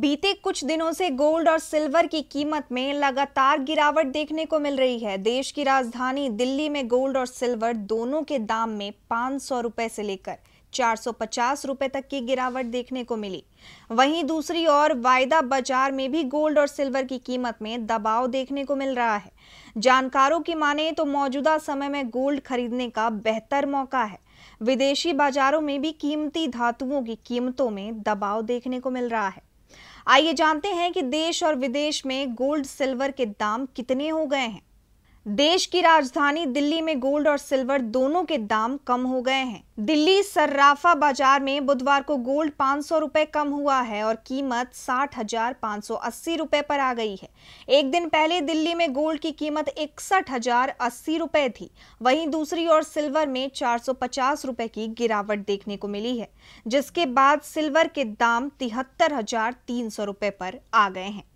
बीते कुछ दिनों से गोल्ड और सिल्वर की कीमत में लगातार गिरावट देखने को मिल रही है देश की राजधानी दिल्ली में गोल्ड और सिल्वर दोनों के दाम में पांच सौ रुपए से लेकर चार सौ पचास रुपये तक की गिरावट देखने को मिली वहीं दूसरी ओर वायदा बाजार में भी गोल्ड और सिल्वर की कीमत में दबाव देखने को मिल रहा है जानकारों की माने तो मौजूदा समय में गोल्ड खरीदने का बेहतर मौका है विदेशी बाजारों में भी कीमती धातुओं की कीमतों में दबाव देखने को मिल रहा है आइए जानते हैं कि देश और विदेश में गोल्ड सिल्वर के दाम कितने हो गए हैं देश की राजधानी दिल्ली में गोल्ड और सिल्वर दोनों के दाम कम हो गए हैं दिल्ली सर्राफा बाजार में बुधवार को गोल्ड पांच सौ रुपए कम हुआ है और कीमत साठ हजार पांच सौ अस्सी रुपए पर आ गई है एक दिन पहले दिल्ली में गोल्ड की कीमत इकसठ हजार अस्सी रुपए थी वहीं दूसरी ओर सिल्वर में चार सौ पचास रुपए की गिरावट देखने को मिली है जिसके बाद सिल्वर के दाम तिहत्तर हजार तीन सौ रुपए पर आ गए हैं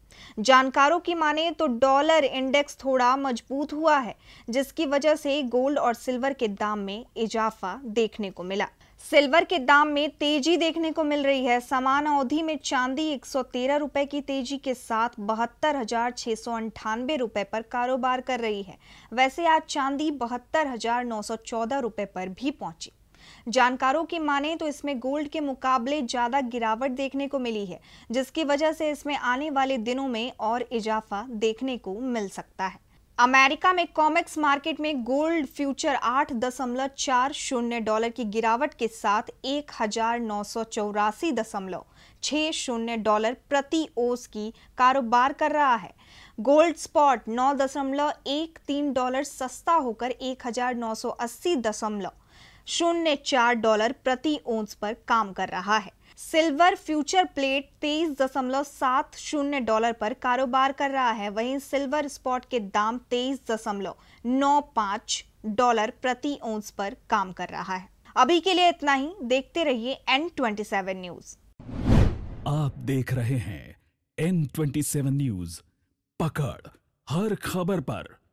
जानकारों की माने तो डॉलर इंडेक्स थोड़ा मजबूत हुआ है जिसकी वजह से गोल्ड और सिल्वर के दाम में इजाफा देखने को मिला सिल्वर के दाम में तेजी देखने को मिल रही है समान अवधि में चांदी एक रुपए की तेजी के साथ बहत्तर हजार छह सौ अंठानवे रुपए पर कारोबार कर रही है वैसे आज चांदी बहत्तर हजार नौ सौ चौदह रुपए पर भी पहुंची जानकारों की माने तो इसमें गोल्ड के मुकाबले ज्यादा गिरावट देखने को मिली है जिसकी वजह से इसमें आने वाले दिनों में और इजाफा देखने को मिल सकता है अमेरिका में कॉमेक्स मार्केट में गोल्ड फ्यूचर आठ दशमलव चार शून्य डॉलर की गिरावट के साथ एक हजार नौ सौ चौरासी दशमलव छह शून्य डॉलर प्रति ओस की कारोबार कर रहा है गोल्ड स्पॉट नौ दशमलव एक तीन डॉलर सस्ता होकर एक हजार नौ सौ अस्सी दशमलव शून्य चार डॉलर प्रति ओंस पर काम कर रहा है सिल्वर फ्यूचर प्लेट तेईस दशमलव सात शून्य डॉलर पर कारोबार कर रहा है वहीं सिल्वर स्पॉट के दाम तेईस दशमलव नौ पाँच डॉलर प्रति ओंस पर काम कर रहा है अभी के लिए इतना ही देखते रहिए एन ट्वेंटी सेवन न्यूज आप देख रहे हैं एन ट्वेंटी सेवन न्यूज पकड़ हर खबर पर